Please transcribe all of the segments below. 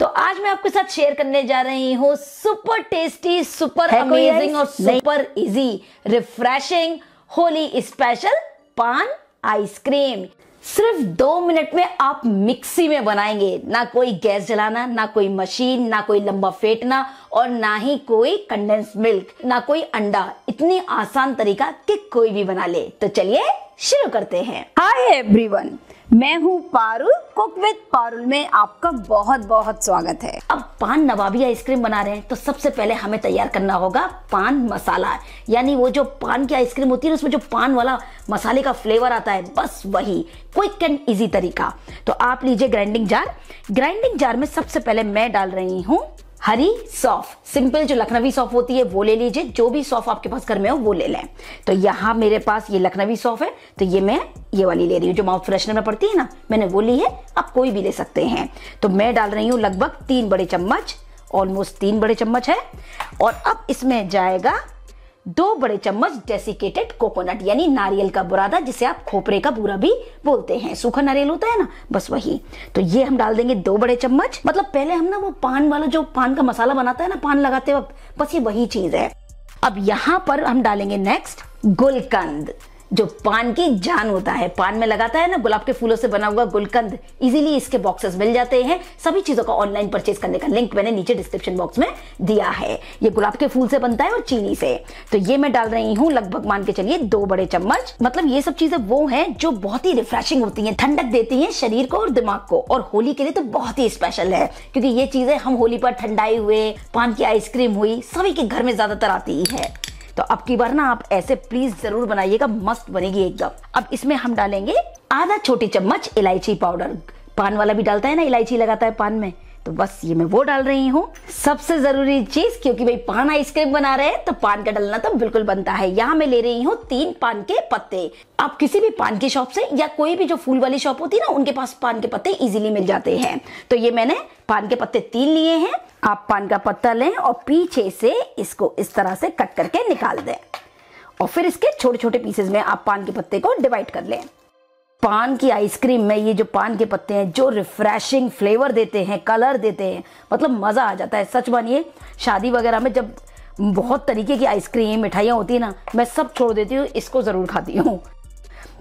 तो आज मैं आपके साथ शेयर करने जा रही हूँ सुपर टेस्टी सुपर अमेजिंग और super easy refreshing Holi special paan ice cream सिर्फ दो मिनट में आप मिक्सी में बनाएंगे ना कोई गैस जलाना ना कोई मशीन ना कोई लंबा फेटना और ना ही कोई कंडेंस मिल्क ना कोई अंडा इतनी आसान तरीका कि कोई भी बना ले तो चलिए शुरू करते हैं हाय एवरीवन मैं हूँ पारुल कुक विद पारुल में आपका बहुत बहुत स्वागत है अब पान नवाबी आइसक्रीम बना रहे हैं तो सबसे पहले हमें तैयार करना होगा पान मसाला यानी वो जो पान की आइसक्रीम होती है उसमें जो पान वाला मसाले का फ्लेवर आता है बस वही क्विक एंड इजी तरीका तो आप लीजिए ग्राइंडिंग जार ग्राइंडिंग जार में सबसे पहले मैं डाल रही हूँ हरी सौफ सिंपल जो लखनवी सौफ होती है वो ले लीजिए जो भी सौफ आपके पास घर में हो वो ले लें तो यहाँ मेरे पास ये लखनवी सौफ है तो ये मैं ये वाली ले रही हूँ जो माउथ फ्रेशनर में पड़ती है ना मैंने वो ली है आप कोई भी ले सकते हैं तो मैं डाल रही हूँ लगभग तीन बड़े चम्मच ऑलमोस्ट तीन बड़े चम्मच है और अब इसमें जाएगा दो बड़े चम्मच डेसिकेटेड कोकोनट यानी नारियल का बुरादा जिसे आप खोपरे का बुरा भी बोलते हैं सूखा नारियल होता है ना बस वही तो ये हम डाल देंगे दो बड़े चम्मच मतलब पहले हम ना वो पान वाला जो पान का मसाला बनाता है ना पान लगाते वक्त बस ये वही चीज है अब यहाँ पर हम डालेंगे नेक्स्ट गुलकंद जो पान की जान होता है पान में लगाता है ना गुलाब के फूलों से बना हुआ गुलकंद इजीली इसके बॉक्सेस मिल जाते हैं सभी चीज़ों का ऑनलाइन परचेज करने का लिंक मैंने नीचे डिस्क्रिप्शन बॉक्स में दिया है ये गुलाब के फूल से बनता है और चीनी से तो ये मैं डाल रही हूँ लगभग मान के चलिए दो बड़े चम्मच मतलब ये सब चीजें वो है जो बहुत ही रिफ्रेशिंग होती है ठंडक देती है शरीर को और दिमाग को और होली के लिए तो बहुत ही स्पेशल है क्योंकि ये चीजें हम होली पर ठंडाई हुए पान की आइसक्रीम हुई सभी के घर में ज्यादातर आती ही है तो अब की बार ना आप ऐसे प्लीज जरूर बनाइएगा मस्त बनेगी एकदम अब इसमें हम डालेंगे आधा छोटी चम्मच इलायची पाउडर पान वाला भी डालता है ना इलायची लगाता है पान में तो बस ये मैं वो डाल रही हूँ सबसे जरूरी चीज क्योंकि भाई पान आइसक्रीम बना रहे हैं तो पान का डालना तो बिल्कुल बनता है यहाँ मैं ले रही हूँ तीन पान के पत्ते आप किसी भी पान की शॉप से या कोई भी जो फूल वाली शॉप होती है ना उनके पास पान के पत्ते इजिली मिल जाते हैं तो ये मैंने पान के पत्ते तीन लिए हैं आप पान का पत्ता लें और पीछे से इसको इस तरह से कट करके निकाल दें और फिर इसके छोटे छोटे पीसेस में आप पान के पत्ते को डिवाइड कर लें पान की आइसक्रीम में ये जो पान के पत्ते हैं जो रिफ्रेशिंग फ्लेवर देते हैं कलर देते हैं मतलब मज़ा आ जाता है सच मानिए शादी वगैरह में जब बहुत तरीके की आइसक्रीम मिठाइयाँ होती है ना मैं सब छोड़ देती हूँ इसको ज़रूर खाती हूँ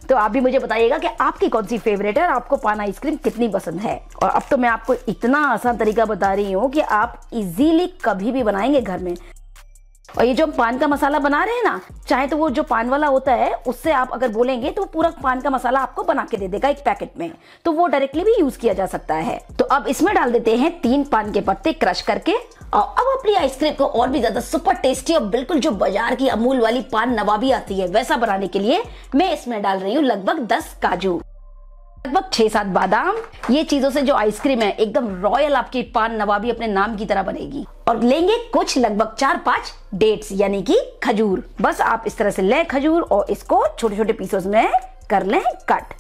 तो आप भी मुझे बताइएगा कि आपकी कौन सी फेवरेट है और आपको पान आइसक्रीम कितनी पसंद है और अब तो मैं आपको इतना आसान तरीका बता रही हूँ कि आप इजीली कभी भी बनाएंगे घर में और ये जो हम पान का मसाला बना रहे हैं ना चाहे तो वो जो पान वाला होता है उससे आप अगर बोलेंगे तो पूरा पान का मसाला आपको बना के दे देगा एक पैकेट में तो वो डायरेक्टली भी यूज किया जा सकता है तो अब इसमें डाल देते हैं तीन पान के पत्ते क्रश करके और अब अपनी आइसक्रीम को और भी ज्यादा सुपर टेस्टी और बिल्कुल जो बाजार की अमूल वाली पान नवाबी आती है वैसा बनाने के लिए मैं इसमें डाल रही हूँ लगभग दस काजू लगभग छह सात बादाम ये चीज़ों से जो आइसक्रीम है एकदम रॉयल आपकी पान नवाबी अपने नाम की तरह बनेगी और लेंगे कुछ लगभग चार पांच डेट्स यानी कि खजूर बस आप इस तरह से लें खजूर और इसको छोटे छोटे पीसेस में कर लें कट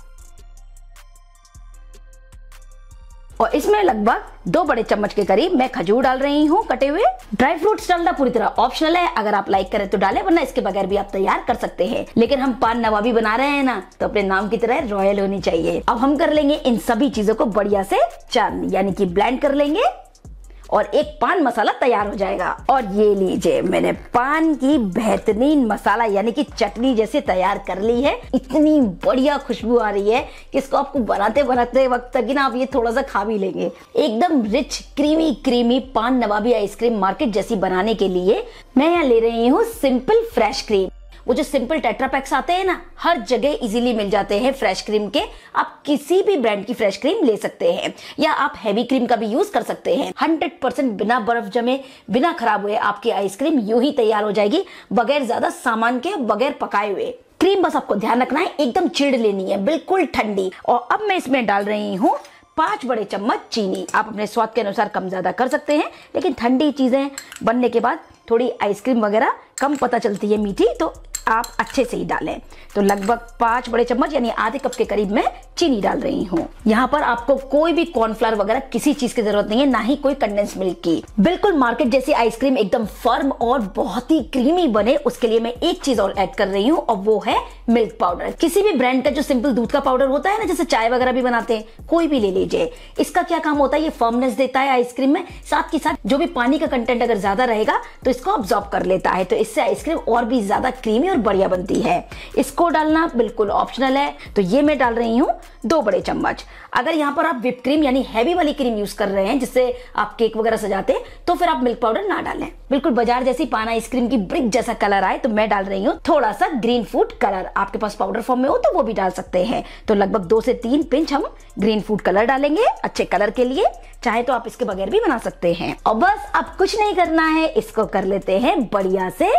और इसमें लगभग दो बड़े चम्मच के करीब मैं खजूर डाल रही हूँ कटे हुए ड्राई फ्रूट्स डालना पूरी तरह ऑप्शनल है अगर आप लाइक करें तो डालें वरना इसके बगैर भी आप तैयार कर सकते हैं लेकिन हम पान नवाबी बना रहे हैं ना तो अपने नाम की तरह रॉयल होनी चाहिए अब हम कर लेंगे इन सभी चीजों को बढ़िया से चंद यानी की ब्लैंड कर लेंगे और एक पान मसाला तैयार हो जाएगा और ये लीजिए मैंने पान की बेहतरीन मसाला यानी कि चटनी जैसे तैयार कर ली है इतनी बढ़िया खुशबू आ रही है कि इसको आपको बनाते बनाते वक्त तक ना आप ये थोड़ा सा खा भी लेंगे एकदम रिच क्रीमी क्रीमी पान नवाबी आइसक्रीम मार्केट जैसी बनाने के लिए मैं यहाँ ले रही हूँ सिंपल फ्रेश क्रीम वो जो सिंपल टेट्रापैक्स आते हैं ना हर जगह इजीली मिल जाते हैं फ्रेश क्रीम के आप किसी भी ब्रांड की फ्रेश क्रीम ले सकते हैं या आप हैवी क्रीम का भी यूज कर सकते हैं हंड्रेड परसेंट बिना बर्फ जमे बिना खराब हुए आपकी आइसक्रीम यू ही तैयार हो जाएगी बगैर ज्यादा सामान के बगैर पकाए हुए क्रीम बस आपको ध्यान रखना है एकदम चिड़ लेनी है बिल्कुल ठंडी और अब मैं इसमें डाल रही हूँ पांच बड़े चम्मच चीनी आप अपने स्वाद के अनुसार कम ज्यादा कर सकते हैं लेकिन ठंडी चीजें बनने के बाद थोड़ी आइसक्रीम वगैरह कम पता चलती है मीठी तो आप अच्छे से ही डालें तो लगभग पांच बड़े चम्मच यानी आधे कप के करीब मैं चीनी डाल रही हूँ यहाँ पर आपको कोई भी कॉर्नफ्लावर वगैरह किसी चीज की जरूरत नहीं है ना ही कोई कंडेंस मिल्क की बिल्कुल मार्केट जैसी आइसक्रीम एकदम फर्म और बहुत ही क्रीमी बने उसके लिए मैं एक चीज और ऐड कर रही हूँ और वो है मिल्क पाउडर किसी भी ब्रांड का जो सिंपल दूध का पाउडर होता है ना जैसे चाय वगैरह भी बनाते हैं कोई भी ले लीजिए इसका क्या काम होता है ये फर्मनेस देता है आइसक्रीम में साथ के साथ जो भी पानी का कंटेंट अगर ज्यादा रहेगा तो इसको ऑब्जॉर्ब कर लेता है तो इससे आइसक्रीम और भी ज्यादा क्रीमी और बढ़िया बनती है इसको डालना बिल्कुल ऑप्शनल है तो ये मैं डाल रही हूँ दो बड़े चम्मच अगर यहाँ पर आप विप क्रीम यानी हैवी वाली क्रीम यूज कर रहे हैं जिससे आप केक वगैरह सजाते हैं तो फिर आप मिल्क पाउडर ना डालें बिल्कुल बाजार जैसी पाना आइसक्रीम की ब्रिक जैसा कलर आए तो मैं डाल रही हूँ थोड़ा सा ग्रीन फूड कलर आपके पास पाउडर फॉर्म में हो तो वो भी डाल सकते हैं तो लगभग दो से तीन पिंच हम ग्रीन फूड कलर डालेंगे अच्छे कलर के लिए चाहे तो आप इसके बगैर भी बना सकते हैं और बस अब कुछ नहीं करना है इसको कर लेते हैं बढ़िया से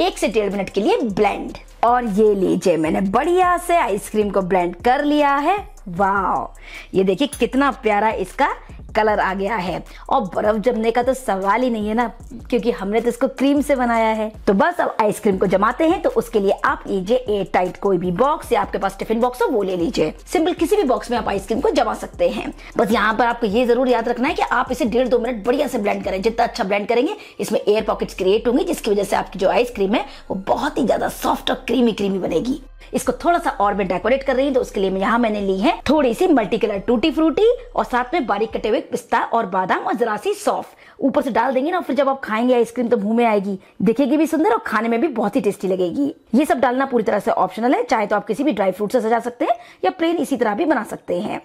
एक से डेढ़ मिनट के लिए ब्लेंड और ये लीजिए मैंने बढ़िया से आइसक्रीम को ब्लेंड कर लिया है वाह ये देखिए कितना प्यारा इसका कलर आ गया है और बर्फ जमने का तो सवाल ही नहीं है ना क्योंकि हमने तो इसको क्रीम से बनाया है तो बस अब आइसक्रीम को जमाते हैं तो उसके लिए आप लीजिए एयर टाइट कोई भी बॉक्स या आपके पास टिफिन बॉक्स हो वो ले लीजिए सिंपल किसी भी बॉक्स में आप आइसक्रीम को जमा सकते हैं बस यहाँ पर आपको ये जरूर याद रखना है कि आप इसे डेढ़ दो मिनट बढ़िया से ब्लेंड करें जितना अच्छा ब्लेंड करेंगे इसमें एयर पॉकेट क्रिएट होंगी जिसकी वजह से आपकी जो आइसक्रीम है वो बहुत ही ज्यादा सॉफ्ट और क्रीमी क्रीमी बनेगी इसको थोड़ा सा और भी डेकोरेट कर रही है तो उसके लिए यहाँ मैंने ली है थोड़ी सी मल्टी कलर टूटी फ्रूटी और साथ में बारीक कटे हुए एक पिस्ता और बादाम और जरा सी सौफ ऊपर से डाल देंगे ना फिर जब आप खाएंगे आइसक्रीम तो मुंह में आएगी दिखेगी भी सुंदर और खाने में भी बहुत ही टेस्टी लगेगी ये सब डालना पूरी तरह से ऑप्शनल है चाहे तो आप किसी भी ड्राई फ्रूट से सजा सकते हैं या प्लेन इसी तरह भी बना सकते हैं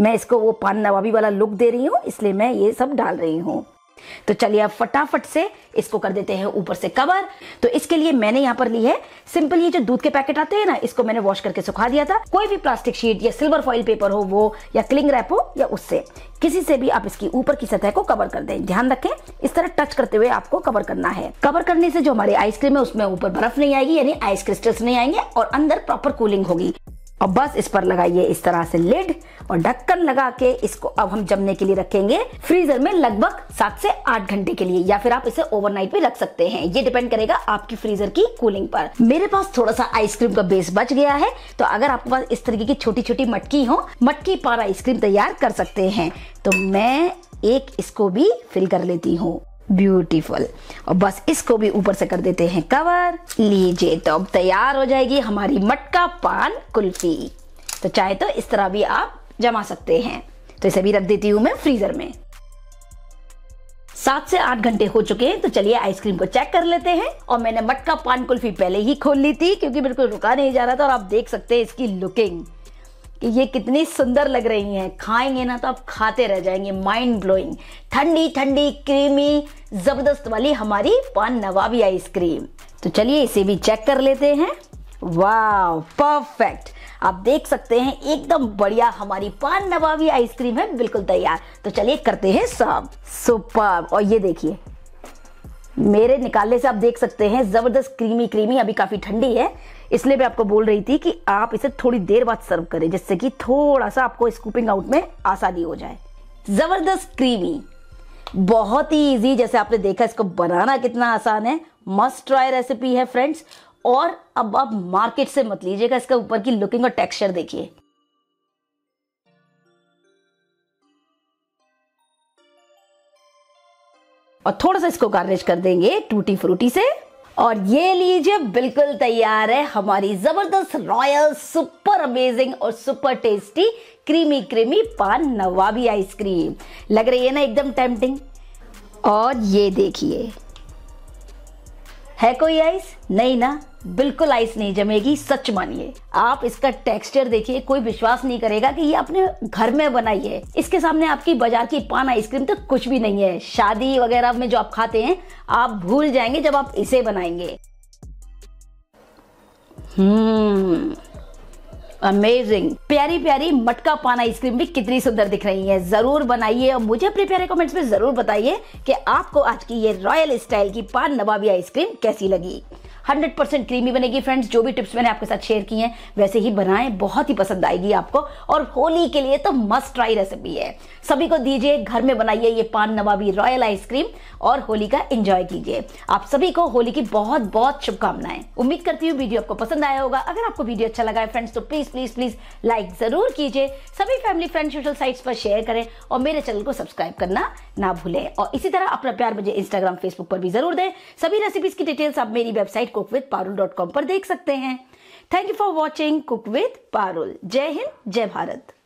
मैं इसको वो पान नवाबी वाला लुक दे रही हूँ इसलिए मैं ये सब डाल रही हूँ तो चलिए अब फटाफट से इसको कर देते हैं ऊपर से कवर तो इसके लिए मैंने यहाँ पर ली है सिंपल ये जो दूध के पैकेट आते हैं ना इसको मैंने वॉश करके सुखा दिया था कोई भी प्लास्टिक शीट या सिल्वर फॉइल पेपर हो वो या क्लिंग रैप हो या उससे किसी से भी आप इसकी ऊपर की सतह को कवर कर दें ध्यान रखें इस तरह टच करते हुए आपको कवर करना है कवर करने से जो हमारी आइसक्रीम है उसमें ऊपर बर्फ नहीं आएगी यानी आइस क्रिस्टल्स नहीं आएंगे और अंदर प्रॉपर कूलिंग होगी और बस इस पर लगाइए इस तरह से लिड और ढक्कन लगा के इसको अब हम जमने के लिए रखेंगे फ्रीजर में लगभग सात से आठ घंटे के लिए या फिर आप इसे ओवरनाइट भी रख सकते हैं ये डिपेंड करेगा आपकी फ्रीजर की कूलिंग पर मेरे पास थोड़ा सा आइसक्रीम का बेस बच गया है तो अगर आपके पास इस तरीके की छोटी छोटी मटकी हो मटकी पर आइसक्रीम तैयार कर सकते हैं तो मैं एक इसको भी फिल कर लेती हूँ ब्यूटीफुल और बस इसको भी ऊपर से कर देते हैं कवर लीजिए तो अब तैयार हो जाएगी हमारी मटका पान कुल्फी तो चाहे तो इस तरह भी आप जमा सकते हैं तो इसे भी रख देती हूँ मैं फ्रीजर में सात से आठ घंटे हो चुके हैं तो चलिए आइसक्रीम को चेक कर लेते हैं और मैंने मटका पान कुल्फी पहले ही खोल ली थी क्योंकि बिल्कुल रुका नहीं जा रहा था और आप देख सकते हैं इसकी लुकिंग कि ये कितनी सुंदर लग रही हैं खाएंगे ना तो आप खाते रह जाएंगे माइंड ब्लोइंग ठंडी ठंडी क्रीमी जबरदस्त वाली हमारी पान नवाबी आइसक्रीम तो चलिए इसे भी चेक कर लेते हैं वाह परफेक्ट आप देख सकते हैं एकदम बढ़िया हमारी पान नवाबी आइसक्रीम है बिल्कुल तैयार तो चलिए करते हैं सब सुपर और ये देखिए मेरे निकालने से आप देख सकते हैं ज़बरदस्त क्रीमी क्रीमी अभी काफ़ी ठंडी है इसलिए मैं आपको बोल रही थी कि आप इसे थोड़ी देर बाद सर्व करें जिससे कि थोड़ा सा आपको स्कूपिंग आउट में आसानी हो जाए ज़बरदस्त क्रीमी बहुत ही इजी जैसे आपने देखा इसको बनाना कितना आसान है मस्ट ट्राई रेसिपी है फ्रेंड्स और अब आप मार्केट से मत लीजिएगा इसके ऊपर की लुकिंग और टेक्सचर देखिए और थोड़ा सा इसको गार्निश कर देंगे टूटी फ्रूटी से और ये लीजिए बिल्कुल तैयार है हमारी जबरदस्त रॉयल सुपर अमेजिंग और super tasty creamy creamy paan नवाबी आइसक्रीम लग रही है ना एकदम टेम्पटिंग और ये देखिए है कोई आइस नहीं ना बिल्कुल आइस नहीं जमेगी सच मानिए आप इसका टेक्सचर देखिए कोई विश्वास नहीं करेगा कि ये अपने घर में बनाई है इसके सामने आपकी बाजार की पान आइसक्रीम तो कुछ भी नहीं है शादी वगैरह में जो आप खाते हैं आप भूल जाएंगे जब आप इसे बनाएंगे हम्म अमेजिंग प्यारी प्यारी मटका पान आइसक्रीम भी कितनी सुंदर दिख रही है जरूर बनाइए और मुझे अपने प्यारे कमेंट्स में जरूर बताइए कि आपको आज की ये रॉयल स्टाइल की पान नवाबी आइसक्रीम कैसी लगी हंड्रेड परसेंट क्रीमी बनेगी फ्रेंड्स जो भी टिप्स मैंने आपके साथ शेयर की हैं वैसे ही बनाएं बहुत ही पसंद आएगी आपको और होली के लिए तो मस्ट ट्राई रेसिपी है सभी को दीजिए घर में बनाइए ये पान नवाबी रॉयल आइसक्रीम और होली का एंजॉय कीजिए आप सभी को होली की बहुत बहुत शुभकामनाएं उम्मीद करती हूँ वीडियो आपको पसंद आया होगा अगर आपको वीडियो अच्छा लगा है फ्रेंड्स तो प्लीज प्लीज प्लीज लाइक जरूर कीजिए सभी फैमिली फ्रेंड सोशल साइट्स पर शेयर करें और मेरे चैनल को सब्सक्राइब करना ना भूलें और इसी तरह अपना प्यार मुझे इंस्टाग्राम फेसबुक पर भी जरूर दें सभी रेसिपीज की डिटेल्स आप मेरी website website cook with Parul dot com पर देख सकते हैं thank you for watching cook with Parul जय हिंद जय भारत